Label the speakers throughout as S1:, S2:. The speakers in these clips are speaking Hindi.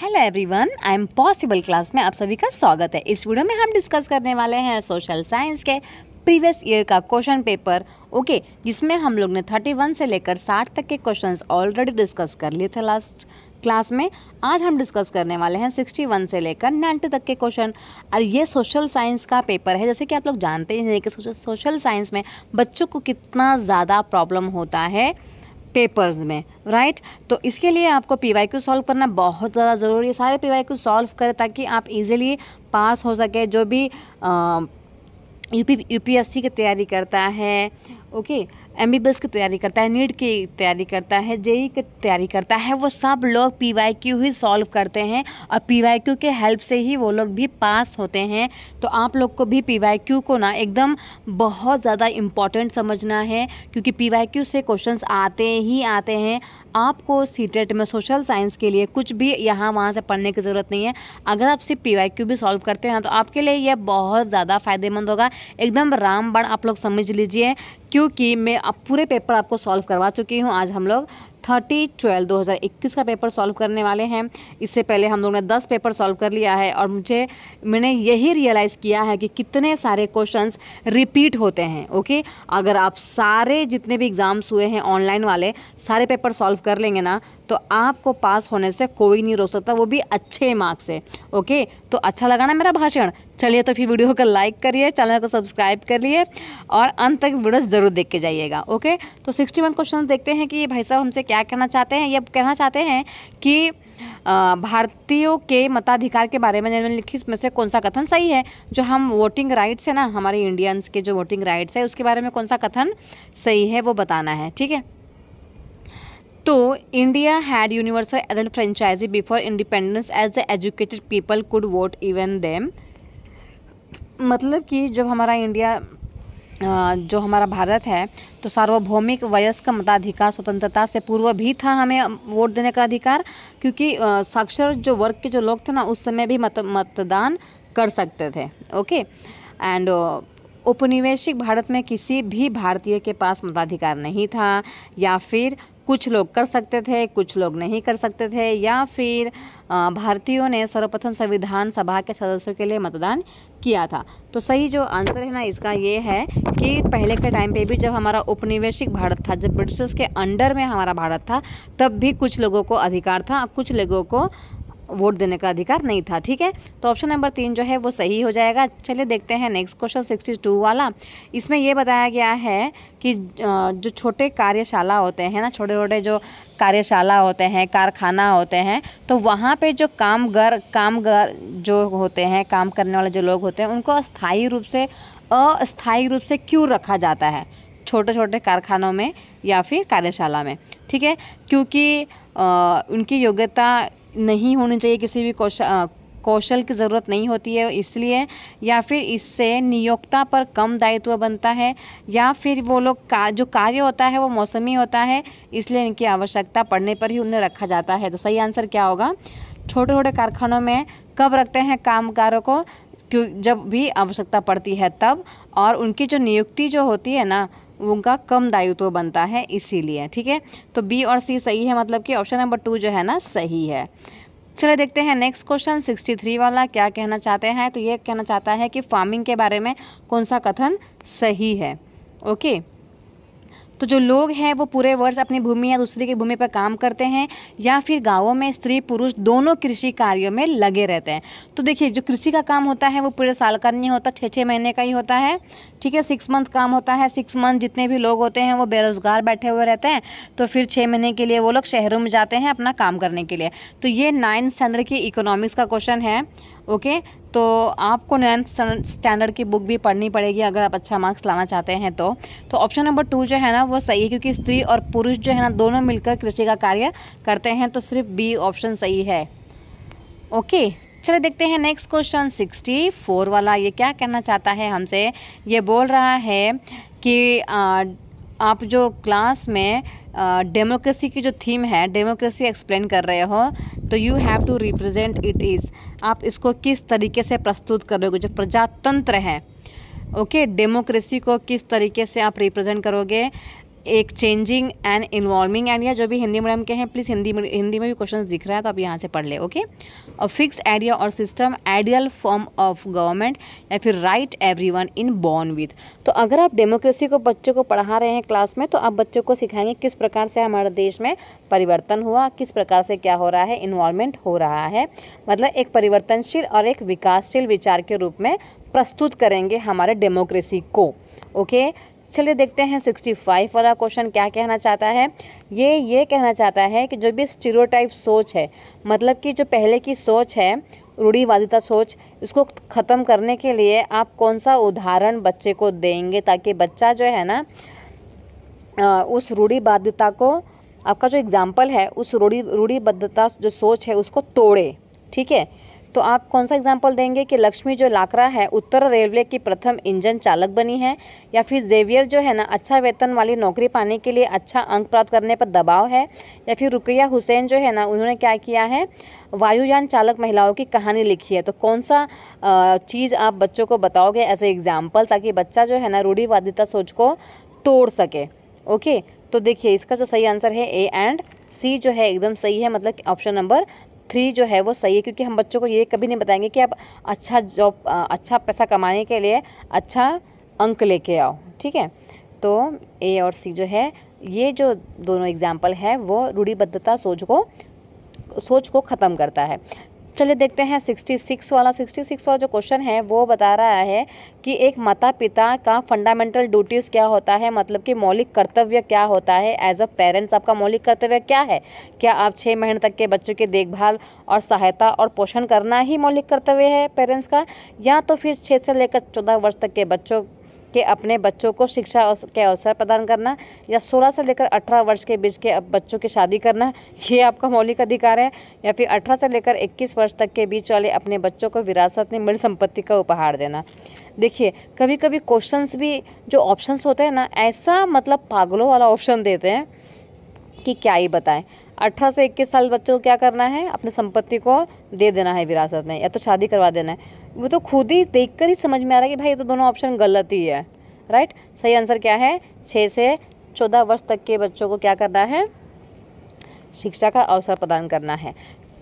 S1: Hello everyone I am possible class में आप सभी का स्वागत है इस वीडियो में हम डिस्कस करने वाले हैं सोशल साइंस के प्रीवियस ईयर का क्वेश्चन पेपर ओके जिसमें हम लोग ने 31 से लेकर 60 तक के क्वेश्चंस ऑलरेडी डिस्कस कर लिए थे लास्ट क्लास में आज हम डिस्कस करने वाले हैं 61 से लेकर 90 तक के क्वेश्चन और ये सोशल साइंस का पेपर है जैसे कि आप लोग जानते ही हैं कि सोशल साइंस में बच्चों को कितना ज़्यादा प्रॉब्लम होता है पेपर्स में राइट तो इसके लिए आपको पी वाई क्यू सॉल्व करना बहुत ज़्यादा ज़रूरी है सारे पी वाई क्यू सॉल्व करें ताकि आप इजीली पास हो सके जो भी U P U P S C की तैयारी करता है okay M B B S की तैयारी करता है नीट की तैयारी करता है जे ई e की तैयारी करता है वो सब लोग पी वाई क्यू ही सॉल्व करते हैं और पी वाई क्यू के हेल्प से ही वो लोग भी पास होते हैं तो आप लोग को भी पी वाई क्यू को ना एकदम बहुत ज़्यादा इम्पॉर्टेंट समझना है क्योंकि पी वाई क्यू से क्वेश्चन आते ही आते हैं आपको सी टेट e में सोशल साइंस के लिए कुछ भी यहाँ वहाँ से पढ़ने की ज़रूरत नहीं है अगर आप सिर्फ पी वाई क्यू भी सॉल्व करते हैं ना तो आपके लिए यह बहुत ज़्यादा फ़ायदेमंद होगा एकदम रामबाण आप लोग समझ लीजिए क्योंकि मैं अब पूरे पेपर आपको सॉल्व करवा चुकी हूँ आज हम लोग थर्टी ट्वेल्व दो हज़ार इक्कीस का पेपर सॉल्व करने वाले हैं इससे पहले हम लोगों ने दस पेपर सॉल्व कर लिया है और मुझे मैंने यही रियलाइज़ किया है कि कितने सारे क्वेश्चंस रिपीट होते हैं ओके अगर आप सारे जितने भी एग्ज़ाम्स हुए हैं ऑनलाइन वाले सारे पेपर सॉल्व कर लेंगे ना तो आपको पास होने से कोई नहीं रोक सकता वो भी अच्छे मार्क्स से ओके तो अच्छा लगा ना मेरा भाषण चलिए तो फिर वीडियो को लाइक करिए चैनल को सब्सक्राइब कर लिए और अंत तक वीडियोस ज़रूर देख के जाइएगा ओके तो सिक्सटी वन क्वेश्चन देखते हैं कि भाई साहब हमसे क्या कहना चाहते हैं ये कहना चाहते हैं कि भारतीयों के मताधिकार के बारे में लिखी इसमें से कौन सा कथन सही है जो हम वोटिंग राइट्स है ना हमारे इंडियंस के जो वोटिंग राइट्स है उसके बारे में कौन सा कथन सही है वो बताना है ठीक है तो India had universal adult franchise before independence as the educated people could vote even them मतलब कि जब हमारा इंडिया जो हमारा भारत है तो सार्वभौमिक वयस्क मताधिकार स्वतंत्रता से पूर्व भी था हमें वोट देने का अधिकार क्योंकि साक्षर जो वर्ग के जो लोग थे ना उस समय भी मत मतदान कर सकते थे ओके एंड उपनिवेशिक भारत में किसी भी भारतीय के पास मताधिकार नहीं था या फिर कुछ लोग कर सकते थे कुछ लोग नहीं कर सकते थे या फिर भारतीयों ने सर्वप्रथम संविधान सभा के सदस्यों के लिए मतदान किया था तो सही जो आंसर है ना इसका ये है कि पहले के टाइम पे भी जब हमारा उपनिवेशिक भारत था जब ब्रिटिशर्स के अंडर में हमारा भारत था तब भी कुछ लोगों को अधिकार था कुछ लोगों को वोट देने का अधिकार नहीं था ठीक है तो ऑप्शन नंबर तीन जो है वो सही हो जाएगा चलिए देखते हैं नेक्स्ट क्वेश्चन सिक्सटी टू वाला इसमें ये बताया गया है कि जो छोटे कार्यशाला होते हैं ना छोटे छोटे जो कार्यशाला होते हैं कारखाना होते हैं तो वहाँ पे जो कामगर कामगर जो होते हैं काम करने वाले जो लोग होते हैं उनको अस्थायी रूप से अस्थायी रूप से क्यों रखा जाता है छोटे छोटे कारखानों में या फिर कार्यशाला में ठीक है क्योंकि उनकी योग्यता नहीं होनी चाहिए किसी भी कौशल कौशल की ज़रूरत नहीं होती है इसलिए या फिर इससे नियोक्ता पर कम दायित्व बनता है या फिर वो लोग का जो कार्य होता है वो मौसमी होता है इसलिए इनकी आवश्यकता पड़ने पर ही उन्हें रखा जाता है तो सही आंसर क्या होगा छोटे छोटे कारखानों में कब रखते हैं कामगारों को क्यों जब भी आवश्यकता पड़ती है तब और उनकी जो नियुक्ति जो होती है ना उनका कम दायित्व बनता है इसीलिए ठीक है तो बी और सी सही है मतलब कि ऑप्शन नंबर टू जो है ना सही है चलिए देखते हैं नेक्स्ट क्वेश्चन सिक्सटी थ्री वाला क्या कहना चाहते हैं तो ये कहना चाहता है कि फार्मिंग के बारे में कौन सा कथन सही है ओके okay. तो जो लोग हैं वो पूरे वर्ष अपनी भूमि या दूसरे की भूमि पर काम करते हैं या फिर गाँवों में स्त्री पुरुष दोनों कृषि कार्यों में लगे रहते हैं तो देखिए जो कृषि का काम होता है वो पूरे साल का नहीं होता छः छः महीने का ही होता है ठीक है सिक्स मंथ काम होता है सिक्स मंथ जितने भी लोग होते हैं वो बेरोज़गार बैठे हुए रहते हैं तो फिर छः महीने के लिए वो लोग शहरों में जाते हैं अपना काम करने के लिए तो ये नाइन्थ स्टैंडर्ड की इकोनॉमिक्स का क्वेश्चन है ओके तो आपको नाइन्थ स्टैंडर्ड की बुक भी पढ़नी पड़ेगी अगर आप अच्छा मार्क्स लाना चाहते हैं तो तो ऑप्शन नंबर टू जो है ना वो सही है क्योंकि स्त्री और पुरुष जो है ना दोनों मिलकर कृषि का कार्य करते हैं तो सिर्फ बी ऑप्शन सही है ओके चलिए देखते हैं नेक्स्ट क्वेश्चन सिक्सटी फोर वाला ये क्या कहना चाहता है हमसे ये बोल रहा है कि आ, आप जो क्लास में डेमोक्रेसी की जो थीम है डेमोक्रेसी एक्सप्लेन कर रहे हो तो you have to represent it is आप इसको किस तरीके से प्रस्तुत करोगे जो प्रजातंत्र है ओके okay, डेमोक्रेसी को किस तरीके से आप रिप्रेजेंट करोगे एक चेंजिंग एंड इन्वॉल्विंग एरिया जो भी हिंदी मीडियम के हैं प्लीज़ हिंदी हिंदी में भी क्वेश्चन दिख रहा है तो आप यहाँ से पढ़ ले ओके और फिक्स एरिया और system ideal form of government या फिर right every one in born with तो अगर आप डेमोक्रेसी को बच्चों को पढ़ा रहे हैं क्लास में तो आप बच्चों को सिखाएंगे किस प्रकार से हमारे देश में परिवर्तन हुआ किस प्रकार से क्या हो रहा है इन्वॉल्वमेंट हो रहा है मतलब एक परिवर्तनशील और एक विकासशील विचार के रूप में प्रस्तुत करेंगे हमारे डेमोक्रेसी को ओके चलिए देखते हैं 65 वाला क्वेश्चन क्या कहना चाहता है ये ये कहना चाहता है कि जो भी स्टीरोटाइप सोच है मतलब कि जो पहले की सोच है रूढ़ीवादिता सोच इसको ख़त्म करने के लिए आप कौन सा उदाहरण बच्चे को देंगे ताकि बच्चा जो है ना उस रूढ़ीवादिता को आपका जो एग्ज़ाम्पल है उस रूढ़ी रूढ़ीबद्धता जो सोच है उसको तोड़े ठीक है तो आप कौन सा एग्जाम्पल देंगे कि लक्ष्मी जो लाकरा है उत्तर रेलवे की प्रथम इंजन चालक बनी है या फिर जेवियर जो है ना अच्छा वेतन वाली नौकरी पाने के लिए अच्छा अंक प्राप्त करने पर दबाव है या फिर रुकैया हुसैन जो है ना उन्होंने क्या किया है वायुयान चालक महिलाओं की कहानी लिखी है तो कौन सा चीज़ आप बच्चों को बताओगे एज ए एग्ज़ाम्पल ताकि बच्चा जो है ना रूढ़ीवादिता सोच को तोड़ सके ओके तो देखिए इसका जो सही आंसर है ए एंड सी जो है एकदम सही है मतलब ऑप्शन नंबर थ्री जो है वो सही है क्योंकि हम बच्चों को ये कभी नहीं बताएंगे कि आप अच्छा जॉब अच्छा पैसा कमाने के लिए अच्छा अंक लेके आओ ठीक है तो ए और सी जो है ये जो दोनों एग्जाम्पल है वो रूढ़ीबद्धता सोच को सोच को ख़त्म करता है चलिए देखते हैं 66 वाला 66 वाला जो क्वेश्चन है वो बता रहा है कि एक माता पिता का फंडामेंटल ड्यूटीज़ क्या होता है मतलब कि मौलिक कर्तव्य क्या होता है एज अ पेरेंट्स आपका मौलिक कर्तव्य क्या है क्या आप छः महीने तक के बच्चों की देखभाल और सहायता और पोषण करना ही मौलिक कर्तव्य है पेरेंट्स का या तो फिर छः से लेकर चौदह वर्ष तक के बच्चों के अपने बच्चों को शिक्षा के अवसर प्रदान करना या 16 से लेकर 18 वर्ष के बीच के बच्चों की शादी करना ये आपका मौलिक अधिकार है या फिर 18 से लेकर 21 वर्ष तक के बीच वाले अपने बच्चों को विरासत में मिल संपत्ति का उपहार देना देखिए कभी कभी क्वेश्चंस भी जो ऑप्शंस होते हैं ना ऐसा मतलब पागलों वाला ऑप्शन देते हैं कि क्या ही बताएं अठारह से इक्कीस साल बच्चों को क्या करना है अपनी संपत्ति को दे देना है विरासत में या तो शादी करवा देना है वो तो खुद ही देख कर ही समझ में आ रहा है कि भाई ये तो दोनों ऑप्शन गलत ही है राइट सही आंसर क्या है छः से चौदह वर्ष तक के बच्चों को क्या करना है शिक्षा का अवसर प्रदान करना है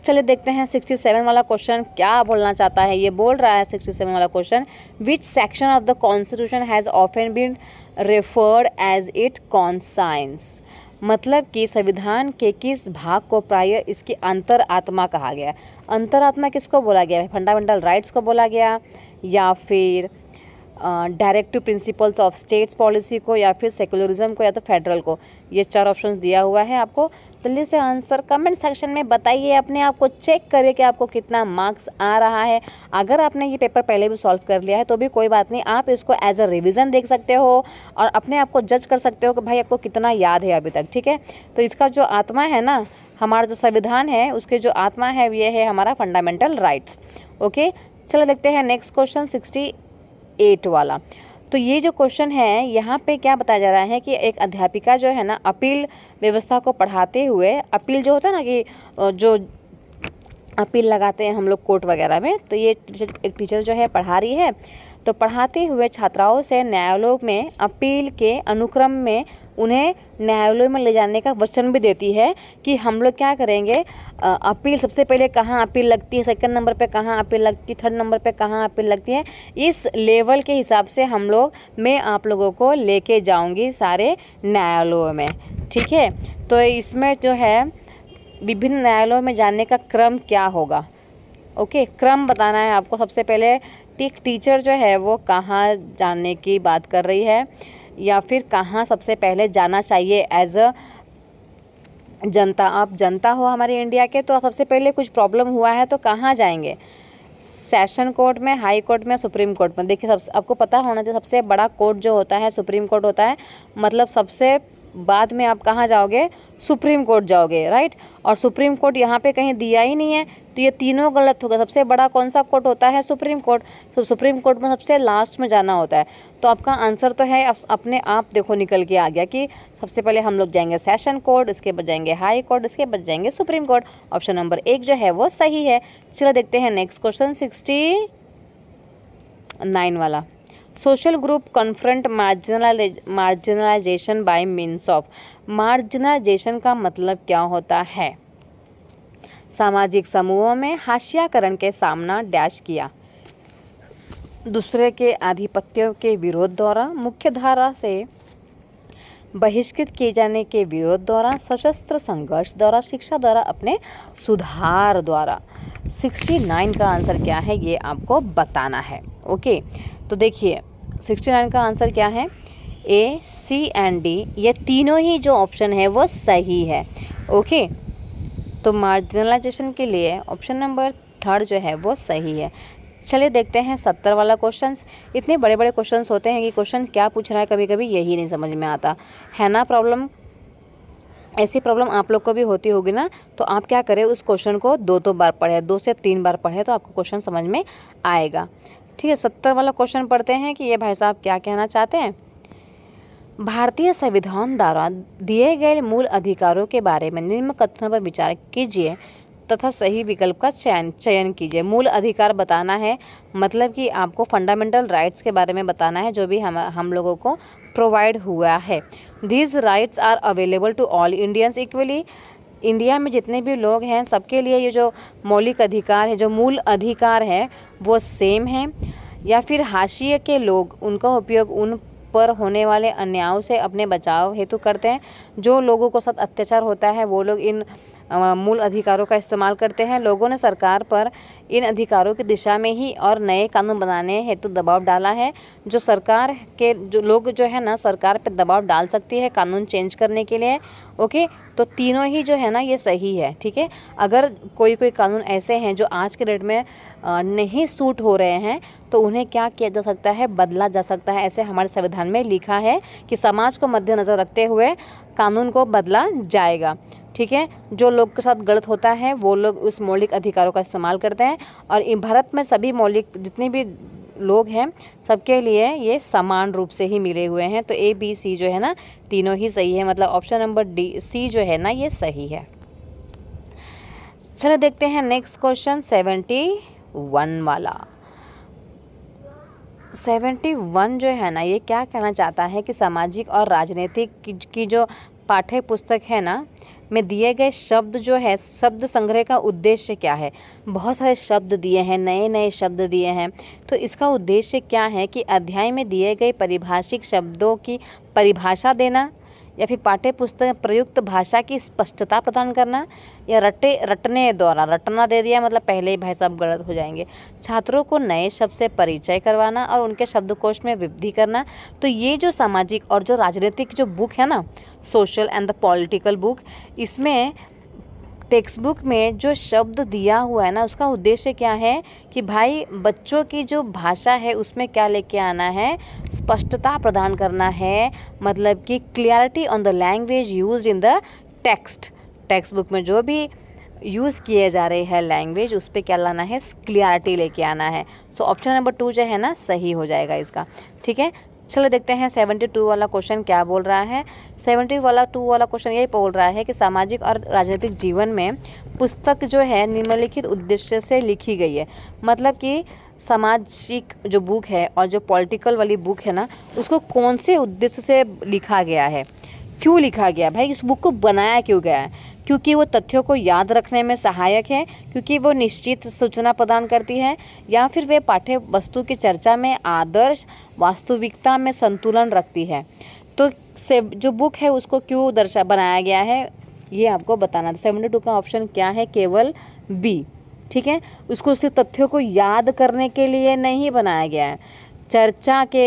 S1: चलिए देखते हैं सिक्सटी सेवन वाला क्वेश्चन क्या बोलना चाहता है ये बोल रहा है सिक्सटी सेवन वाला question which section of the constitution has often been referred as it conscience मतलब कि संविधान के किस भाग को प्राय इसकी आत्मा कहा गया अंतर आत्मा किसको बोला गया है फंडामेंटल राइट्स को बोला गया या फिर directive principles of states policy को या फिर सेकुलरिज्म को या तो फेडरल को ये चार ऑप्शन दिया हुआ है आपको जल्दी से आंसर कमेंट सेक्शन में बताइए अपने आप को चेक करिए कि आपको कितना मार्क्स आ रहा है अगर आपने ये पेपर पहले भी सॉल्व कर लिया है तो भी कोई बात नहीं आप इसको एज अ रिविज़न देख सकते हो और अपने आप को जज कर सकते हो कि भाई आपको कितना याद है अभी तक ठीक है तो इसका जो आत्मा है ना हमारा जो संविधान है उसके जो आत्मा है ये है हमारा फंडामेंटल राइट्स ओके चलो देखते हैं नेक्स्ट क्वेश्चन सिक्सटी एट वाला तो ये जो क्वेश्चन है यहाँ पे क्या बताया जा रहा है कि एक अध्यापिका जो है ना अपील व्यवस्था को पढ़ाते हुए अपील जो होता है ना कि जो अपील लगाते हैं हम लोग कोर्ट वगैरह में तो ये एक टीचर जो है पढ़ा रही है तो पढ़ाते हुए छात्राओं से न्यायालयों में अपील के अनुक्रम में उन्हें न्यायालय में ले जाने का वचन भी देती है कि हम लोग क्या करेंगे अपील सबसे पहले कहाँ अपील लगती है सेकंड नंबर पे कहाँ अपील लगती है थर्ड नंबर पे कहाँ अपील लगती है इस लेवल के हिसाब से हम लोग मैं आप लोगों को लेके जाऊँगी सारे न्यायालयों में ठीक है तो इसमें जो है विभिन्न न्यायालयों में जाने का क्रम क्या होगा ओके क्रम बताना है आपको सबसे पहले टीक टीचर जो है वो कहाँ जाने की बात कर रही है या फिर कहाँ सबसे पहले जाना चाहिए एज अ जनता आप जनता हो हमारे इंडिया के तो सबसे पहले कुछ प्रॉब्लम हुआ है तो कहाँ जाएंगे सेशन कोर्ट में हाई कोर्ट में सुप्रीम कोर्ट में देखिए सबसे आपको पता होना चाहिए सबसे बड़ा कोर्ट जो होता है सुप्रीम कोर्ट होता है मतलब सबसे बाद में आप कहाँ जाओगे सुप्रीम कोर्ट जाओगे राइट और सुप्रीम कोर्ट यहाँ पे कहीं दिया ही नहीं है तो ये तीनों गलत होगा सबसे बड़ा कौन सा कोर्ट होता है सुप्रीम कोर्ट तो सुप्रीम कोर्ट में सबसे लास्ट में जाना होता है तो आपका आंसर तो है अपने आप देखो निकल के आ गया कि सबसे पहले हम लोग जाएंगे सेशन कोर्ट इसके बाद जाएंगे हाई कोर्ट इसके बाद जाएंगे सुप्रीम कोर्ट ऑप्शन नंबर एक जो है वो सही है चलो देखते हैं नेक्स्ट क्वेश्चन सिक्सटी नाइन वाला social group confront marginalise marginalisation by means of marginalisation का मतलब क्या होता है सामाजिक समूहों में हाशियाकरण के सामना डैश किया दूसरे के आधिपत्यों के विरोध द्वारा मुख्यधारा से बहिष्कृत किए जाने के विरोध द्वारा सशस्त्र संघर्ष द्वारा शिक्षा द्वारा अपने सुधार द्वारा 69 का आंसर क्या है ये आपको बताना है ओके तो देखिए 69 का आंसर क्या है ए सी एंड डी ये तीनों ही जो ऑप्शन है वो सही है ओके तो मार्जिनलाइजेशन के लिए ऑप्शन नंबर थर्ड जो है वो सही है चलिए देखते हैं सत्तर वाला क्वेश्चन इतने बड़े बड़े क्वेश्चन होते हैं कि क्वेश्चन क्या पूछ रहा है कभी कभी यही नहीं समझ में आता है ना प्रॉब्लम ऐसी प्रॉब्लम आप लोग को भी होती होगी ना तो आप क्या करें उस क्वेश्चन को दो दो बार पढ़े दो से तीन बार पढ़े तो आपको क्वेश्चन समझ में आएगा ठीक है सत्तर वाला क्वेश्चन पढ़ते हैं कि ये भाई साहब क्या कहना चाहते हैं भारतीय संविधान द्वारा दिए गए मूल अधिकारों के बारे में निम्न कथनों पर विचार कीजिए तथा सही विकल्प का चयन चयन कीजिए मूल अधिकार बताना है मतलब कि आपको फंडामेंटल राइट्स के बारे में बताना है जो भी हम हम लोगों को प्रोवाइड हुआ है these rights are available to all Indians equally India में जितने भी लोग हैं सबके लिए ये जो मौलिक अधिकार है जो मूल अधिकार है वो सेम है या फिर हाशिए के लोग उनका उपयोग उन पर होने वाले अन्यायों से अपने बचाव हेतु करते हैं जो लोगों को साथ अत्याचार होता है वो लोग इन मूल अधिकारों का इस्तेमाल करते हैं लोगों ने सरकार पर इन अधिकारों की दिशा में ही और नए कानून बनाने हेतु दबाव डाला है जो सरकार के जो लोग जो है ना सरकार पर दबाव डाल सकती है कानून चेंज करने के लिए ओके तो तीनों ही जो है ना ये सही है ठीक है अगर कोई कोई कानून ऐसे हैं जो आज के डेट में नहीं सूट हो रहे हैं तो उन्हें क्या किया जा सकता है बदला जा सकता है ऐसे हमारे संविधान में लिखा है कि समाज को मद्देनज़र रखते हुए कानून को बदला जाएगा ठीक है जो लोग के साथ गलत होता है वो लोग उस मौलिक अधिकारों का इस्तेमाल करते हैं और भारत में सभी मौलिक जितने भी लोग हैं सबके लिए ये समान रूप से ही मिले हुए हैं तो ए बी सी जो है ना तीनों ही सही है मतलब ऑप्शन नंबर डी सी जो है ना ये सही है चलो देखते हैं नेक्स्ट क्वेश्चन सेवेंटी वन वाला सेवेंटी वन जो है ना ये क्या कहना चाहता है कि सामाजिक और राजनीतिक की जो पाठ्य पुस्तक है ना में दिए गए शब्द जो है शब्द संग्रह का उद्देश्य क्या है बहुत सारे शब्द दिए हैं नए नए शब्द दिए हैं तो इसका उद्देश्य क्या है कि अध्याय में दिए गए परिभाषिक शब्दों की परिभाषा देना या फिर पाठ्य पुस्तक प्रयुक्त भाषा की स्पष्टता प्रदान करना या रटे रटने द्वारा रटना दे दिया मतलब पहले ही भाई साहब गलत हो जाएंगे छात्रों को नए शब्द से परिचय करवाना और उनके शब्दकोश में वृद्धि करना तो ये जो सामाजिक और जो राजनीतिक जो बुक है ना social and the political book इसमें टेक्स्ट बुक में जो शब्द दिया हुआ है ना उसका उद्देश्य क्या है कि भाई बच्चों की जो भाषा है उसमें क्या लेके आना है स्पष्टता प्रदान करना है मतलब कि clarity on the language use in the text text book में जो भी यूज़ किए जा रहे हैं लैंग्वेज उस पर क्या लाना है क्लियरिटी लेके आना है सो ऑप्शन नंबर टू जो है ना सही हो जाएगा इसका ठीक है चलो देखते हैं सेवेंटी टू वाला क्वेश्चन क्या बोल रहा है सेवेंटी वाला टू वाला क्वेश्चन यही बोल रहा है कि सामाजिक और राजनीतिक जीवन में पुस्तक जो है निम्नलिखित उद्देश्य से लिखी गई है मतलब कि सामाजिक जो बुक है और जो पॉलिटिकल वाली बुक है ना उसको कौन से उद्देश्य से लिखा गया है क्यों लिखा गया भाई इस बुक को बनाया क्यों गया है क्योंकि वो तथ्यों को याद रखने में सहायक है क्योंकि वो निश्चित सूचना प्रदान करती है या फिर वे पाठ्य वस्तु की चर्चा में आदर्श वास्तविकता में संतुलन रखती है तो से जो बुक है उसको क्यों दर्शा बनाया गया है ये आपको बताना तो सेवेंटी टू का ऑप्शन क्या है केवल बी ठीक है उसको सिर्फ तथ्यों को याद करने के लिए नहीं बनाया गया है चर्चा के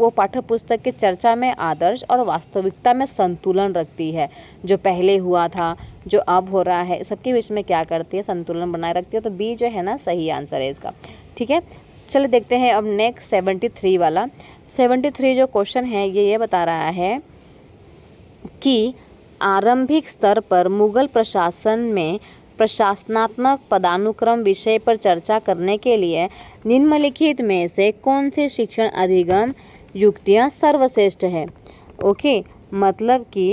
S1: वो पाठ्य पुस्तक के चर्चा में आदर्श और वास्तविकता में संतुलन रखती है जो पहले हुआ था जो अब हो रहा है सबके बीच में क्या करती है संतुलन बनाए रखती है तो बी जो है ना सही आंसर है इसका ठीक है चलिए देखते हैं अब नेक्स्ट सेवेंटी थ्री वाला सेवेंटी थ्री जो क्वेश्चन है ये ये बता रहा है कि आरंभिक स्तर पर मुगल प्रशासन में प्रशासनात्मक पदानुक्रम विषय पर चर्चा करने के लिए निम्नलिखित में से कौन से शिक्षण अधिगम युक्तियाँ सर्वश्रेष्ठ है ओके मतलब कि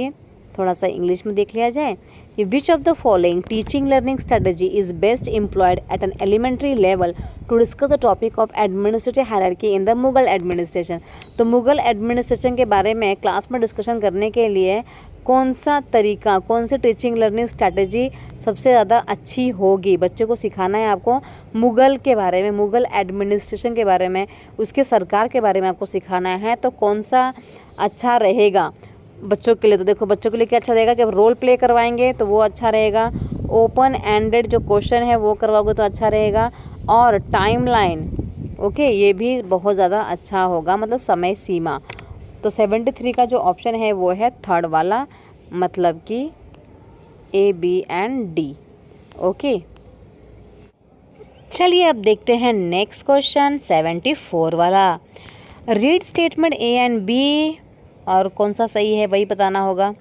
S1: थोड़ा सा इंग्लिश में देख लिया जाए कि which of the following teaching learning strategy is best employed at an elementary level to discuss the topic of administrative hierarchy in the Mughal administration तो मुगल एडमिनिस्ट्रेशन के बारे में क्लास में डिस्कशन करने के लिए कौन सा तरीका कौन सी टीचिंग लर्निंग स्ट्रैटेजी सबसे ज़्यादा अच्छी होगी बच्चों को सिखाना है आपको मुग़ल के बारे में मुग़ल एडमिनिस्ट्रेशन के बारे में उसके सरकार के बारे में आपको सिखाना है तो कौन सा अच्छा रहेगा बच्चों के लिए तो देखो बच्चों के लिए क्या अच्छा रहेगा कि रोल प्ले करवाएंगे तो वो अच्छा रहेगा ओपन एंडेड जो क्वेश्चन है वो करवाओगे तो अच्छा रहेगा और टाइम लाइन ओके ये भी बहुत ज़्यादा अच्छा होगा मतलब समय सीमा तो सेवेंटी थ्री का जो ऑप्शन है वो है थर्ड वाला मतलब कि A B and D okay चलिए अब देखते हैं नेक्स्ट क्वेश्चन सेवेंटी फोर वाला read statement A and B और कौन सा सही है वही बताना होगा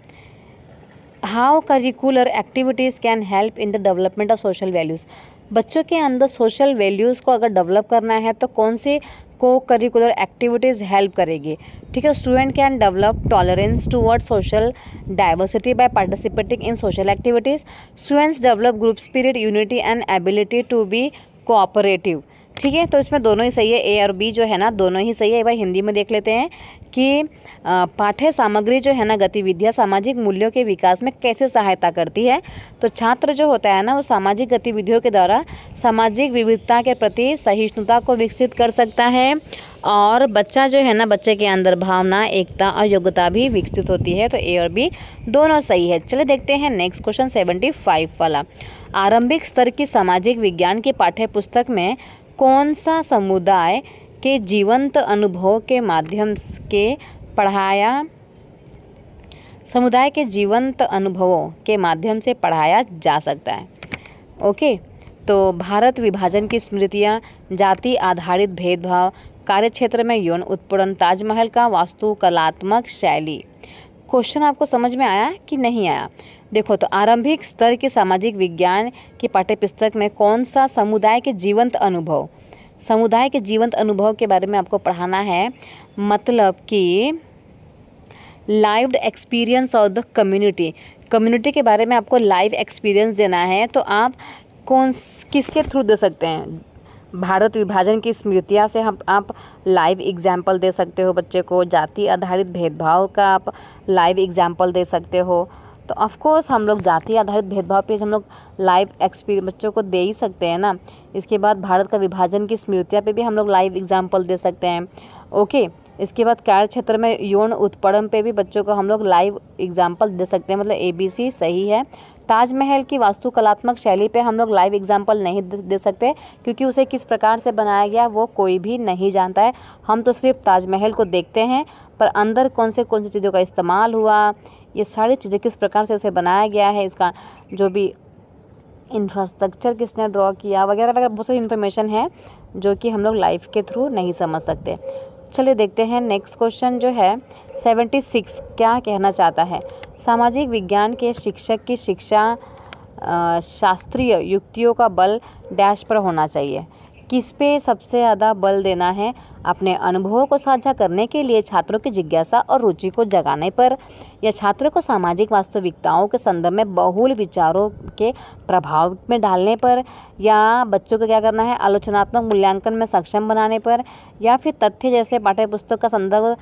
S1: how curricular activities can help in the development of social values बच्चों के अंदर सोशल वैल्यूज़ को अगर डेवलप करना है तो कौन से को करिकुलर एक्टिविटीज़ हेल्प करेगी ठीक है student can develop tolerance toward social diversity by participating in social activities students develop group spirit unity and ability to be cooperative ठीक है तो इसमें दोनों ही सही है ए और बी जो है ना दोनों ही सही है एक बार हिंदी में देख लेते हैं कि पाठ्य सामग्री जो है ना गतिविधियाँ सामाजिक मूल्यों के विकास में कैसे सहायता करती है तो छात्र जो होता है ना वो सामाजिक गतिविधियों के द्वारा सामाजिक विविधता के प्रति सहिष्णुता को विकसित कर सकता है और बच्चा जो है ना बच्चे के अंदर भावना एकता और योग्यता भी विकसित होती है तो ए और बी दोनों सही है चले देखते हैं नेक्स्ट क्वेश्चन सेवेंटी फाइव वाला आरंभिक स्तर की सामाजिक विज्ञान की पाठ्य पुस्तक में कौन सा समुदाय के जीवंत अनुभव के माध्यम के पढ़ाया समुदाय के जीवंत अनुभवों के माध्यम से पढ़ाया जा सकता है ओके तो भारत विभाजन की स्मृतियाँ जाति आधारित भेदभाव कार्यक्षेत्र में यौन उत्पीड़न ताजमहल का वास्तुकलात्मक शैली क्वेश्चन आपको समझ में आया कि नहीं आया देखो तो आरंभिक स्तर के सामाजिक विज्ञान के पाठ्य पुस्तक में कौन सा समुदाय के जीवंत अनुभव समुदाय के जीवंत अनुभव के बारे में आपको पढ़ाना है मतलब कि live experience of the community community के बारे में आपको लाइव एक्सपीरियंस देना है तो आप कौन किसके थ्रू दे सकते हैं भारत विभाजन की स्मृतियाँ से हम आप लाइव एग्जाम्पल दे सकते हो बच्चे को जाति आधारित भेदभाव का आप लाइव एग्जाम्पल दे सकते हो तो ऑफ़कोर्स हम लोग जाति आधारित भेदभाव पेज हम लोग लाइव एक्सपीरियंस बच्चों को दे ही सकते हैं ना इसके बाद भारत का विभाजन की स्मृतियाँ पे भी हम लोग लाइव एग्जाम्पल दे सकते हैं ओके इसके बाद कार्य क्षेत्र में यौन उत्पादन पे भी बच्चों को हम लोग लाइव एग्जाम्पल दे सकते हैं मतलब ए बी सी सही है ताजमहल की वास्तुकलात्मक शैली पे हम लोग लाइव एग्जाम्पल नहीं दे सकते क्योंकि उसे किस प्रकार से बनाया गया वो कोई भी नहीं जानता है हम तो सिर्फ ताजमहल को देखते हैं पर अंदर कौन से कौन से चीज़ों का इस्तेमाल हुआ ये सारी चीज़ें किस प्रकार से उसे बनाया गया है इसका जो भी इंफ्रास्ट्रक्चर किसने ड्रॉ किया वगैरह वगैरह बहुत सारी इन्फॉर्मेशन है जो कि हम लोग लाइफ के थ्रू नहीं समझ सकते चलिए देखते हैं नेक्स्ट क्वेश्चन जो है सेवेंटी सिक्स क्या कहना चाहता है सामाजिक विज्ञान के शिक्षक की शिक्षा शास्त्रीय युक्तियों का बल डैश पर होना चाहिए किस पे सबसे ज़्यादा बल देना है अपने अनुभवों को साझा करने के लिए छात्रों की जिज्ञासा और रुचि को जगाने पर या छात्रों को सामाजिक वास्तविकताओं के संदर्भ में बहुल विचारों के प्रभाव में डालने पर या बच्चों को क्या करना है आलोचनात्मक मूल्यांकन में सक्षम बनाने पर या फिर तथ्य जैसे पाठ्यपुस्तक का संदर्भ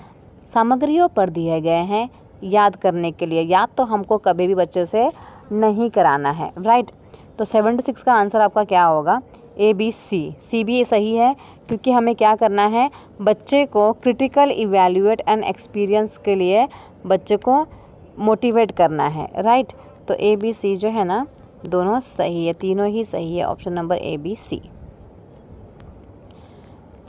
S1: सामग्रियों पर दिए गए हैं याद करने के लिए याद तो हमको कभी भी बच्चों से नहीं कराना है राइट तो सेवेंटी सिक्स का आंसर आपका क्या होगा ए बी सी सी भी सही है क्योंकि हमें क्या करना है बच्चे को क्रिटिकल इवेल्यूएट एंड एक्सपीरियंस के लिए बच्चे को मोटिवेट करना है राइट तो ए बी सी जो है ना दोनों सही है तीनों ही सही है option number A B C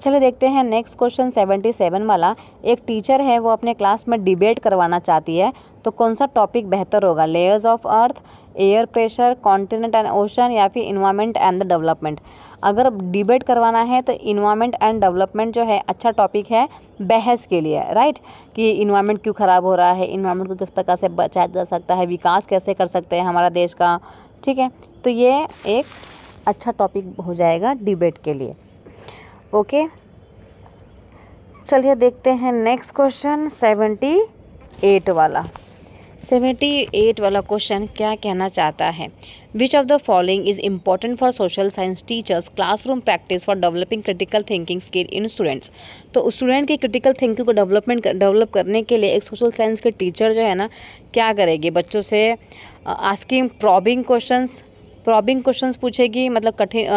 S1: चलो देखते हैं नेक्स्ट क्वेश्चन सेवेंटी सेवन वाला एक टीचर है वो अपने क्लास में डिबेट करवाना चाहती है तो कौन सा टॉपिक बेहतर होगा layers of earth air pressure continent and ocean या फिर इन्वायरमेंट एंड द डेवलपमेंट अगर डिबेट करवाना है तो इन्वायरमेंट एंड डेवलपमेंट जो है अच्छा टॉपिक है बहस के लिए राइट कि इन्वायरमेंट क्यों ख़राब हो रहा है इन्वायरमेंट को किस प्रकार से बचाया जा सकता है विकास कैसे कर सकते हैं हमारा देश का ठीक है तो ये एक अच्छा टॉपिक हो जाएगा डिबेट के लिए ओके चलिए देखते हैं नेक्स्ट क्वेश्चन सेवेंटी एट वाला सेवेंटी एट वाला क्वेश्चन क्या कहना चाहता है which of the following is important for social science teachers classroom practice for developing critical thinking skill in students तो स्टूडेंट की क्रिटिकल थिंकिंग को डेवलपमेंट डेवलप करने के लिए एक सोशल साइंस के टीचर जो है ना क्या करेगी बच्चों से asking probing question probing question पूछेगी मतलब कठिन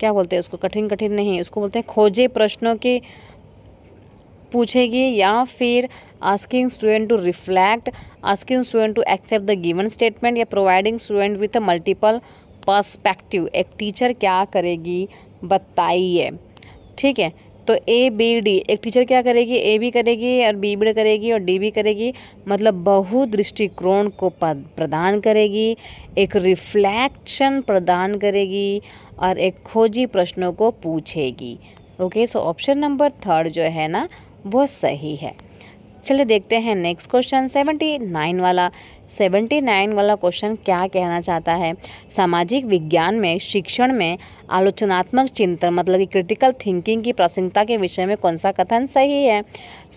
S1: क्या बोलते हैं उसको कठिन कठिन नहीं उसको बोलते हैं खोजे प्रश्नों की पूछेगी या फिर asking student to reflect asking student to accept the given statement या providing student with a multiple perspective एक टीचर क्या करेगी बताइए ठीक है तो ए बी डी एक टीचर क्या करेगी ए भी करेगी और बी बी करेगी और डी भी करेगी मतलब बहु दृष्टिकोण को प्रदान करेगी एक रिफ्लेक्शन प्रदान करेगी और एक खोजी प्रश्नों को पूछेगी okay so option number third जो है ना वो सही है चलिए देखते हैं नेक्स्ट क्वेश्चन सेवेंटी नाइन वाला सेवेंटी नाइन वाला क्वेश्चन क्या कहना चाहता है सामाजिक विज्ञान में शिक्षण में आलोचनात्मक चिंतन मतलब कि क्रिटिकल थिंकिंग की प्रासंगिकता के विषय में कौन सा कथन सही है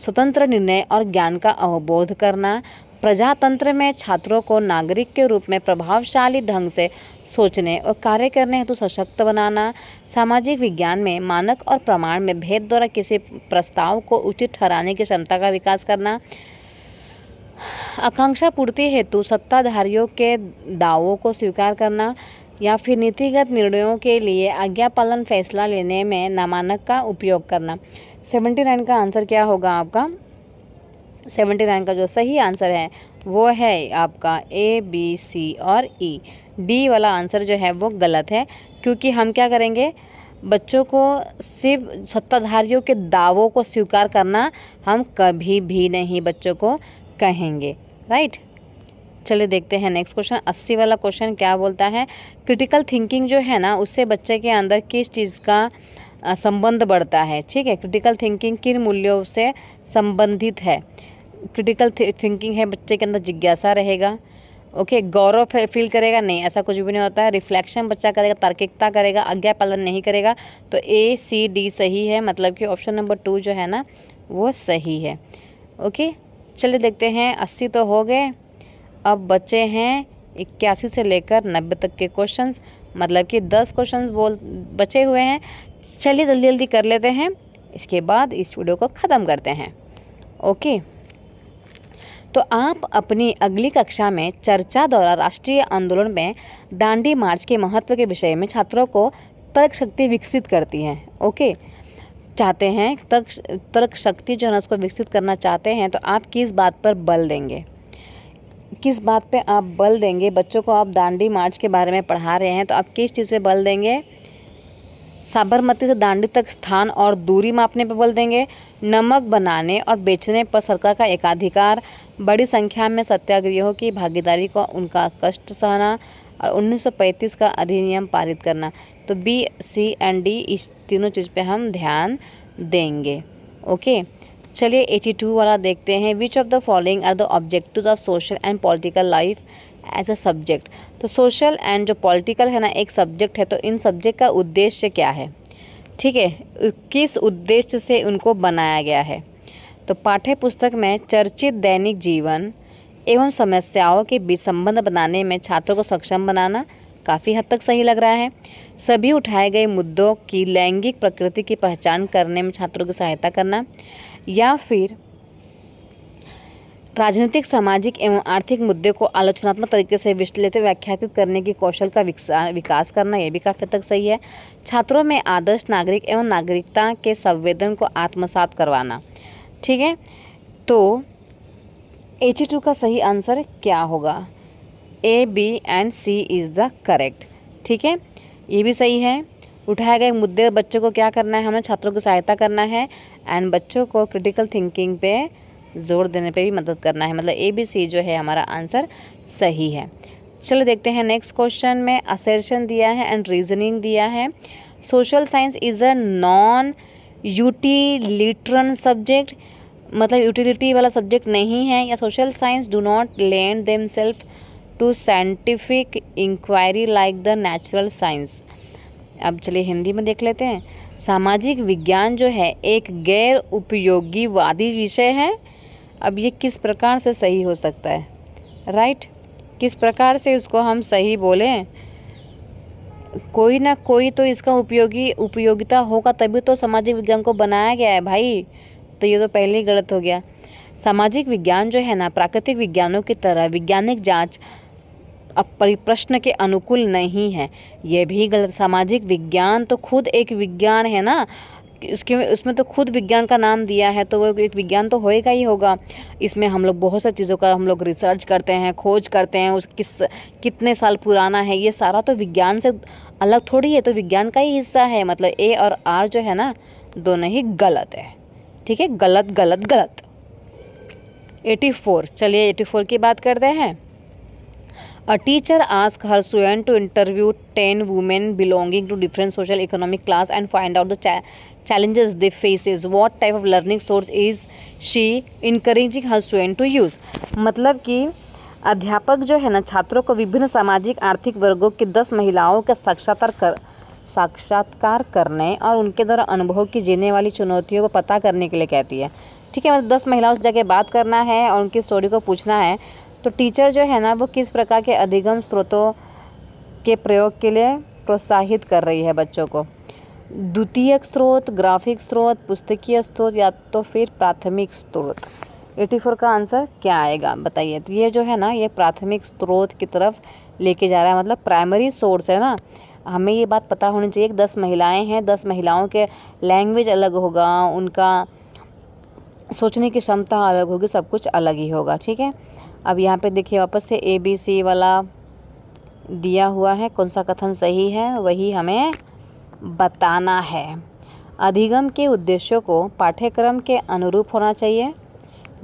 S1: स्वतंत्र निर्णय और ज्ञान का अवबोध करना प्रजातंत्र में छात्रों को नागरिक के रूप में प्रभावशाली ढंग से सोचने और कार्य करने हेतु सशक्त बनाना सामाजिक विज्ञान में मानक और प्रमाण में भेद द्वारा किसी प्रस्ताव को उचित ठहराने की क्षमता का विकास करना आकांक्षा पूर्ति हेतु सत्ताधारियों के दावों को स्वीकार करना या फिर नीतिगत निर्णयों के लिए आज्ञा पालन फैसला लेने में नामानक का उपयोग करना सेवेंटी नाइन का आंसर क्या होगा आपका सेवेंटी नाइन का जो सही आंसर है वो है आपका ए बी सी और ई e. डी वाला आंसर जो है वो गलत है क्योंकि हम क्या करेंगे बच्चों को सिर्फ सत्ताधारियों के दावों को स्वीकार करना हम कभी भी नहीं बच्चों को कहेंगे राइट चलिए देखते हैं नेक्स्ट क्वेश्चन अस्सी वाला क्वेश्चन क्या बोलता है क्रिटिकल थिंकिंग जो है ना उससे बच्चे के अंदर किस चीज़ का संबंध बढ़ता है ठीक है क्रिटिकल थिंकिंग किन मूल्यों से संबंधित है क्रिटिकल थिंकिंग है बच्चे के अंदर जिज्ञासा रहेगा ओके okay, गौरव फील करेगा नहीं ऐसा कुछ भी नहीं होता है रिफ्लेक्शन बच्चा करेगा तार्किकता करेगा आज्ञा पालन नहीं करेगा तो ए सी डी सही है मतलब कि ऑप्शन नंबर टू जो है ना वो सही है ओके चलिए देखते हैं अस्सी तो हो गए अब बचे हैं इक्यासी से लेकर नब्बे तक के क्वेश्चंस मतलब कि दस क्वेश्चन बोल बचे हुए हैं चलिए जल्दी जल्दी कर लेते हैं इसके बाद इस वीडियो को ख़त्म करते हैं ओके तो आप अपनी अगली कक्षा में चर्चा द्वारा राष्ट्रीय आंदोलन में दांडी मार्च के महत्व के विषय में छात्रों को तर्क शक्ति विकसित करती हैं ओके चाहते हैं तर्क तर्क शक्ति जो है ना उसको विकसित करना चाहते हैं तो आप किस बात पर बल देंगे किस बात पे आप बल देंगे बच्चों को आप दांडी मार्च के बारे में पढ़ा रहे हैं तो आप किस चीज़ पे बल देंगे साबरमती से दांडी तक स्थान और दूरी मापने पर बल देंगे नमक बनाने और बेचने पर सरकार का एकाधिकार बड़ी संख्या में सत्याग्रहों की भागीदारी को उनका कष्ट सहना और 1935 का अधिनियम पारित करना तो बी सी एंड डी इस तीनों चीज़ पे हम ध्यान देंगे ओके चलिए 82 वाला देखते हैं which of the following are the objective of social and political life as a subject तो सोशल एंड जो पॉलिटिकल है ना एक सब्जेक्ट है तो इन सब्जेक्ट का उद्देश्य क्या है ठीक है किस उद्देश्य से उनको बनाया गया है तो पाठ्य पुस्तक में चर्चित दैनिक जीवन एवं समस्याओं के बीच संबंध बनाने में छात्रों को सक्षम बनाना काफ़ी हद तक सही लग रहा है सभी उठाए गए मुद्दों की लैंगिक प्रकृति की पहचान करने में छात्रों की सहायता करना या फिर राजनीतिक सामाजिक एवं आर्थिक मुद्दे को आलोचनात्मक तरीके से विश्लेषित व्याख्यातित करने की कौशल का विकास करना यह भी काफ़ी तक सही है छात्रों में आदर्श नागरिक एवं नागरिकता के संवेदन को आत्मसात करवाना ठीक है तो एटी टू का सही आंसर क्या होगा A B and C is the correct ठीक है ये भी सही है उठाए गए मुद्दे बच्चों को क्या करना है हमें छात्रों की सहायता करना है एंड बच्चों को क्रिटिकल थिंकिंग पे जोर देने पे भी मदद करना है मतलब ए बी सी जो है हमारा आंसर सही है चलो देखते हैं नेक्स्ट क्वेश्चन में असर्शन दिया है एंड रीजनिंग दिया है social science is a non utilitarian subject मतलब यूटिलिटी वाला सब्जेक्ट नहीं है या social science do not lend them self to scientific inquiry like the natural science अब चलिए हिंदी में देख लेते हैं सामाजिक विज्ञान जो है एक गैर उपयोगीवादी विषय है अब ये किस प्रकार से सही हो सकता है राइट किस प्रकार से इसको हम सही बोलें कोई ना कोई तो इसका उपयोगी उपयोगिता होगा तभी तो सामाजिक विज्ञान को बनाया गया है भाई तो ये तो पहले ही गलत हो गया सामाजिक विज्ञान जो है ना प्राकृतिक विज्ञानों की तरह वैज्ञानिक जांच परिप्रश्न के अनुकूल नहीं है यह भी गलत सामाजिक विज्ञान तो खुद एक विज्ञान है ना उसके उसमें तो खुद विज्ञान का नाम दिया है तो वो एक विज्ञान तो होएगा ही होगा इसमें हम लोग बहुत सारी चीज़ों का हम लोग रिसर्च करते हैं खोज करते हैं उस किस कितने साल पुराना है ये सारा तो विज्ञान से अलग थोड़ी है तो विज्ञान का ही हिस्सा है मतलब ए और आर जो है ना दोनों ही गलत है ठीक है गलत गलत गलत एटी फोर चलिए एटी फोर की बात करते हैं a teacher ask her student to interview ten women belonging to different social economic class and find out the challenges they faces what type of learning source is she encouraging her student to use मतलब कि अध्यापक जो है ना छात्रों को विभिन्न सामाजिक आर्थिक वर्गों की दस महिलाओं का साक्षात्कार कर साक्षात्कार करने और उनके द्वारा अनुभव की जीने वाली चुनौतियों को पता करने के लिए कहती है ठीक है मतलब दस महिलाओं से जाके बात करना है और उनकी स्टोरी को पूछना है तो टीचर जो है ना वो किस प्रकार के अधिगम स्रोतों के प्रयोग के लिए प्रोत्साहित कर रही है बच्चों को द्वितीयक स्रोत ग्राफिक स्रोत पुस्तकीय स्रोत या तो फिर प्राथमिक स्रोत 84 का आंसर क्या आएगा बताइए तो ये जो है ना ये प्राथमिक स्रोत की तरफ लेके जा रहा है मतलब प्राइमरी सोर्स है ना हमें ये बात पता होनी चाहिए कि दस महिलाएं हैं दस महिलाओं के लैंग्वेज अलग होगा उनका सोचने की क्षमता अलग होगी सब कुछ अलग ही होगा ठीक है अब यहाँ पे देखिए वापस से ए बी सी वाला दिया हुआ है कौन सा कथन सही है वही हमें बताना है अधिगम के उद्देश्यों को पाठ्यक्रम के अनुरूप होना चाहिए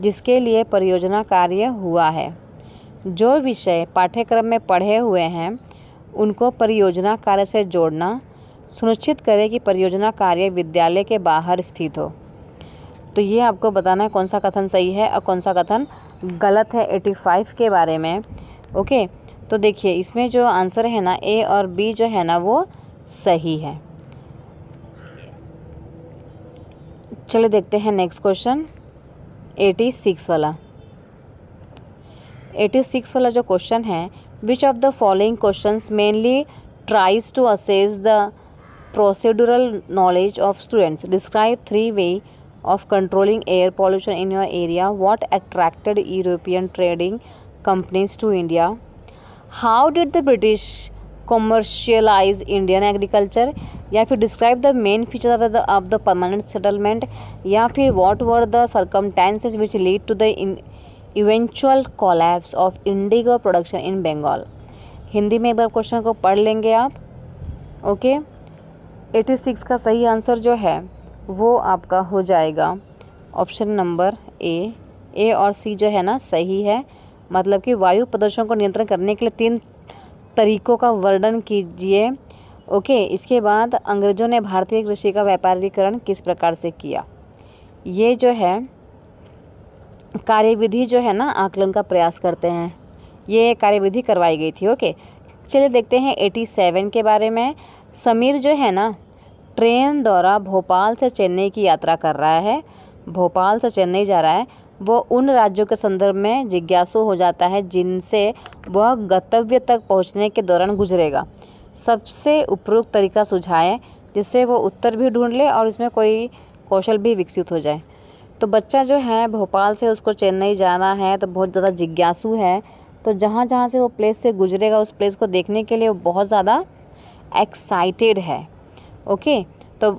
S1: जिसके लिए परियोजना कार्य हुआ है जो विषय पाठ्यक्रम में पढ़े हुए हैं उनको परियोजना कार्य से जोड़ना सुनिश्चित करें कि परियोजना कार्य विद्यालय के बाहर स्थित हो तो ये आपको बताना है कौन सा कथन सही है और कौन सा कथन गलत है 85 के बारे में ओके तो देखिए इसमें जो आंसर है ना ए और बी जो है ना वो सही है चले देखते हैं नेक्स्ट क्वेश्चन एटी सिक्स वाला एटी सिक्स वाला जो क्वेश्चन है which of the following question mainly tries to assess the procedural knowledge of students describe three way of controlling air pollution in your area what attracted European trading companies to India how did the British commercialise Indian agriculture या फिर describe the main feature of the permanent settlement या फिर what were the सरकम tenses which lead to the eventual collapse of indigo production in Bengal Hindi में एक बार क्वेश्चन को पढ़ लेंगे आप ओके एटी सिक्स का सही आंसर जो है वो आपका हो जाएगा ऑप्शन नंबर ए ए और सी जो है ना सही है मतलब कि वायु प्रदूषण को नियंत्रण करने के लिए तीन तरीक़ों का वर्णन कीजिए ओके इसके बाद अंग्रेज़ों ने भारतीय कृषि का व्यापारीकरण किस प्रकार से किया ये जो है कार्यविधि जो है ना आकलन का प्रयास करते हैं ये कार्यविधि करवाई गई थी ओके चलिए देखते हैं एटी सेवन के बारे में समीर जो है ना ट्रेन द्वारा भोपाल से चेन्नई की यात्रा कर रहा है भोपाल से चेन्नई जा रहा है वो उन राज्यों के संदर्भ में जिज्ञासु हो जाता है जिनसे वह गंतव्य तक पहुँचने के दौरान गुजरेगा सबसे उपयुक्त तरीका सुझाएं जिससे वो उत्तर भी ढूंढ ले और इसमें कोई कौशल भी विकसित हो जाए तो बच्चा जो है भोपाल से उसको चेन्नई जाना है तो बहुत ज़्यादा जिज्ञासु है तो जहाँ जहाँ से वो प्लेस से गुजरेगा उस प्लेस को देखने के लिए वो बहुत ज़्यादा एक्साइटेड है ओके तो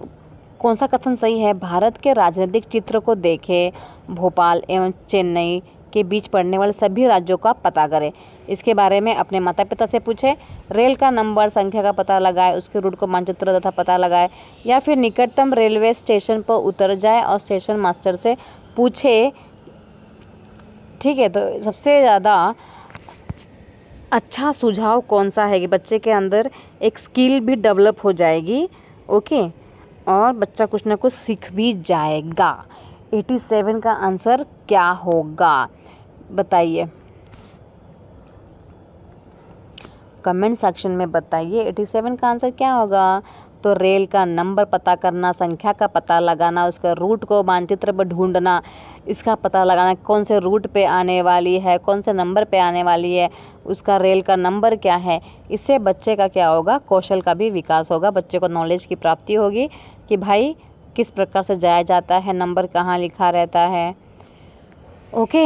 S1: कौन सा कथन सही है भारत के राजनीतिक चित्र को देखें भोपाल एवं चेन्नई के बीच पड़ने वाले सभी राज्यों का पता करें इसके बारे में अपने माता पिता से पूछें रेल का नंबर संख्या का पता लगाए उसके रूट को मानचित्र तथा पता लगाए या फिर निकटतम रेलवे स्टेशन पर उतर जाए और स्टेशन मास्टर से पूछे ठीक है तो सबसे ज़्यादा अच्छा सुझाव कौन सा है कि बच्चे के अंदर एक स्किल भी डेवलप हो जाएगी ओके और बच्चा कुछ ना कुछ सीख भी जाएगा 87 का आंसर क्या होगा बताइए कमेंट सेक्शन में बताइए 87 का आंसर क्या होगा तो रेल का नंबर पता करना संख्या का पता लगाना उसका रूट को मानचित्र पर ढूंढना इसका पता लगाना कौन से रूट पे आने वाली है कौन से नंबर पे आने वाली है उसका रेल का नंबर क्या है इससे बच्चे का क्या होगा कौशल का भी विकास होगा बच्चे को नॉलेज की प्राप्ति होगी कि भाई किस प्रकार से जाया जाता है नंबर कहाँ लिखा रहता है ओके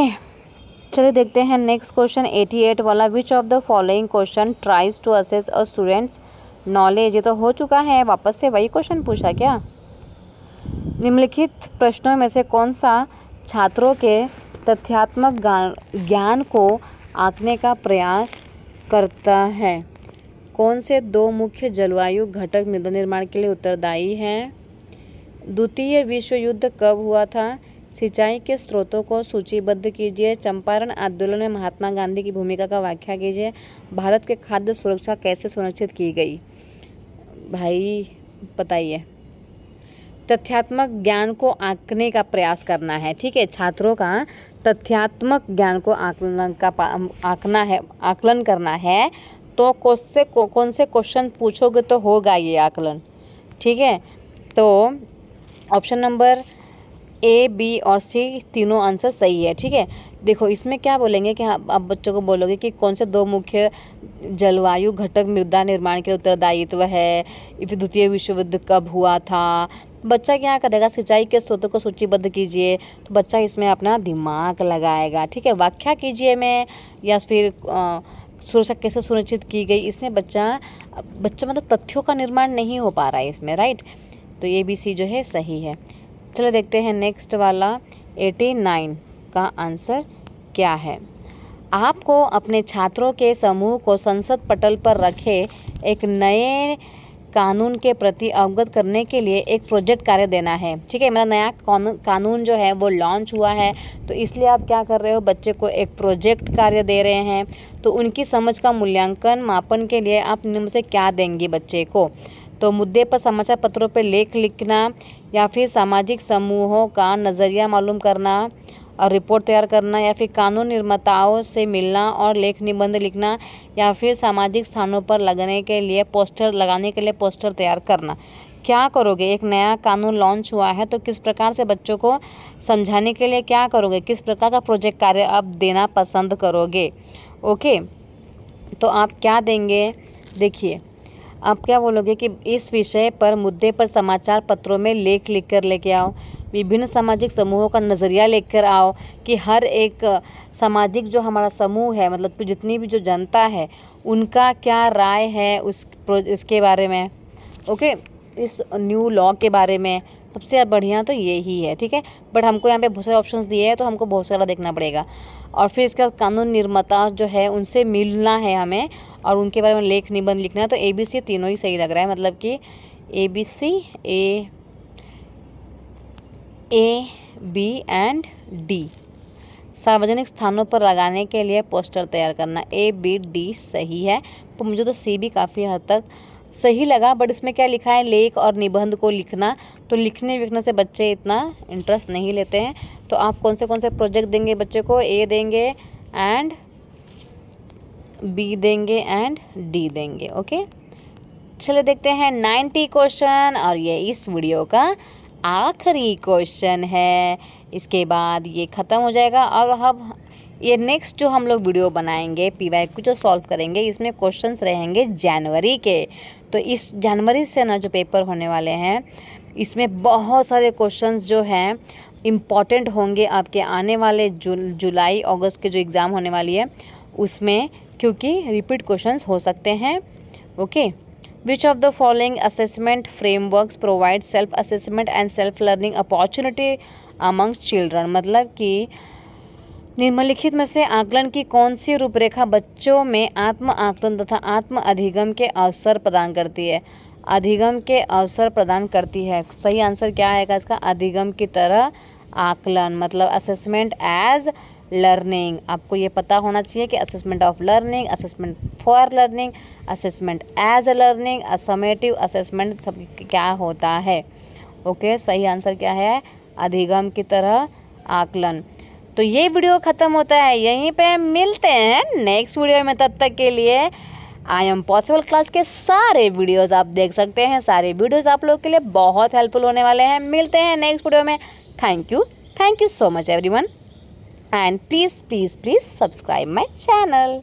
S1: चलिए देखते हैं नेक्स्ट क्वेश्चन 88 वाला which of the following question tries to assess a students knowledge ये तो हो चुका है वापस से वही क्वेश्चन पूछा क्या निम्नलिखित प्रश्नों में से कौन सा छात्रों के तथ्यात्मक ज्ञान को आंकने का प्रयास करता है कौन से दो मुख्य जलवायु घटक मृदा निर्माण के लिए उत्तरदायी हैं द्वितीय विश्व युद्ध कब हुआ था सिंचाई के स्रोतों को सूचीबद्ध कीजिए चंपारण आंदोलन में महात्मा गांधी की भूमिका का व्याख्या कीजिए भारत के खाद्य सुरक्षा कैसे सुनिश्चित की गई भाई बताइए तथ्यात्मक ज्ञान को आंकने का प्रयास करना है ठीक है छात्रों का तथ्यात्मक ज्ञान को आकलन का आंकना है आकलन करना है तो कौन से कौन से क्वेश्चन पूछोगे तो होगा ये आकलन ठीक है तो ऑप्शन नंबर ए बी और सी तीनों आंसर सही है ठीक है देखो इसमें क्या बोलेंगे कि आप हाँ, बच्चों को बोलोगे कि कौन से दो मुख्य जलवायु घटक मृदा निर्माण के उत्तरदायित्व है फिर द्वितीय विश्व युद्ध कब हुआ था बच्चा क्या करेगा सिंचाई के स्रोतों को सूचीबद्ध कीजिए तो बच्चा इसमें अपना दिमाग लगाएगा ठीक है व्याख्या कीजिए मैं या फिर सुरक्षा कैसे सुनिश्चित की गई इसमें बच्चा बच्चा मतलब तथ्यों का निर्माण नहीं हो पा रहा है इसमें राइट तो ए बी सी जो है सही है चलो देखते हैं नेक्स्ट वाला एटी नाइन का आंसर क्या है आपको अपने छात्रों के समूह को संसद पटल पर रखे एक नए कानून के प्रति अवगत करने के लिए एक प्रोजेक्ट कार्य देना है ठीक है मेरा मतलब नया कानून जो है वो लॉन्च हुआ है तो इसलिए आप क्या कर रहे हो बच्चे को एक प्रोजेक्ट कार्य दे रहे हैं तो उनकी समझ का मूल्यांकन मापन के लिए आप निम्न से क्या देंगे बच्चे को तो मुद्दे पर समाचार पत्रों पर लेख लिखना या फिर सामाजिक समूहों का नज़रिया मालूम करना और रिपोर्ट तैयार करना या फिर कानून निर्माताओं से मिलना और लेख निबंध लिखना या फिर सामाजिक स्थानों पर लगने के लिए पोस्टर लगाने के लिए पोस्टर तैयार करना क्या करोगे एक नया कानून लॉन्च हुआ है तो किस प्रकार से बच्चों को समझाने के लिए क्या करोगे किस प्रकार का प्रोजेक्ट कार्य आप देना पसंद करोगे ओके तो आप क्या देंगे देखिए आप क्या बोलोगे कि इस विषय पर मुद्दे पर समाचार पत्रों में लेख लिख कर लेके आओ विभिन्न सामाजिक समूहों का नज़रिया लेकर आओ कि हर एक सामाजिक जो हमारा समूह है मतलब कि जितनी भी जो जनता है उनका क्या राय है उस इसके बारे में ओके इस न्यू लॉ के बारे में सबसे बढ़िया तो ये ही है ठीक है बट हमको यहाँ पे बहुत सारे ऑप्शंस दिए हैं तो हमको बहुत सारा देखना पड़ेगा और फिर इसके बाद कानून निर्माता जो है उनसे मिलना है हमें और उनके बारे में लेख निबंध लिखना है तो ए बी सी तीनों ही सही लग रहा है मतलब कि A B C A A B and D सार्वजनिक स्थानों पर लगाने के लिए पोस्टर तैयार करना ए बी डी सही है तो मुझे तो सी भी काफ़ी हद तक सही लगा बट इसमें क्या लिखा है लेख और निबंध को लिखना तो लिखने लिखने से बच्चे इतना इंटरेस्ट नहीं लेते हैं तो आप कौन से कौन से प्रोजेक्ट देंगे बच्चे को ए देंगे एंड बी देंगे एंड डी देंगे ओके चले देखते हैं नाइन्टी क्वेश्चन और ये इस वीडियो का आखिरी क्वेश्चन है इसके बाद ये ख़त्म हो जाएगा और अब ये नेक्स्ट जो हम लोग वीडियो बनाएंगे पीवाई को जो सॉल्व करेंगे इसमें क्वेश्चंस रहेंगे जनवरी के तो इस जनवरी से ना जो पेपर होने वाले हैं इसमें बहुत सारे क्वेश्चन जो हैं इम्पॉर्टेंट होंगे आपके आने वाले जु, जुलाई अगस्त के जो एग्ज़ाम होने वाली है उसमें क्योंकि रिपीट क्वेश्चन हो सकते हैं okay which of the following assessment framework provide self assessment and self learning opportunity amongst children मतलब कि निम्नलिखित में से आकलन की कौन सी रूपरेखा बच्चों में आत्म आकलन तथा आत्म अधिगम के अवसर प्रदान करती है अधिगम के अवसर प्रदान करती है सही आंसर क्या आएगा इसका अधिगम की तरह आकलन मतलब असेसमेंट एज लर्निंग आपको ये पता होना चाहिए कि assessment of learning assessment for learning assessment as a learning summative assessment सब क्या होता है ओके okay, सही आंसर क्या है अधिगम की तरह आकलन तो ये वीडियो ख़त्म होता है यहीं पे मिलते हैं नेक्स्ट वीडियो में तब तक के लिए आई एम पॉसिबल क्लास के सारे वीडियोस आप देख सकते हैं सारे वीडियोस आप लोग के लिए बहुत हेल्पफुल होने वाले हैं मिलते हैं नेक्स्ट वीडियो में thank you thank you so much every and please please please subscribe my channel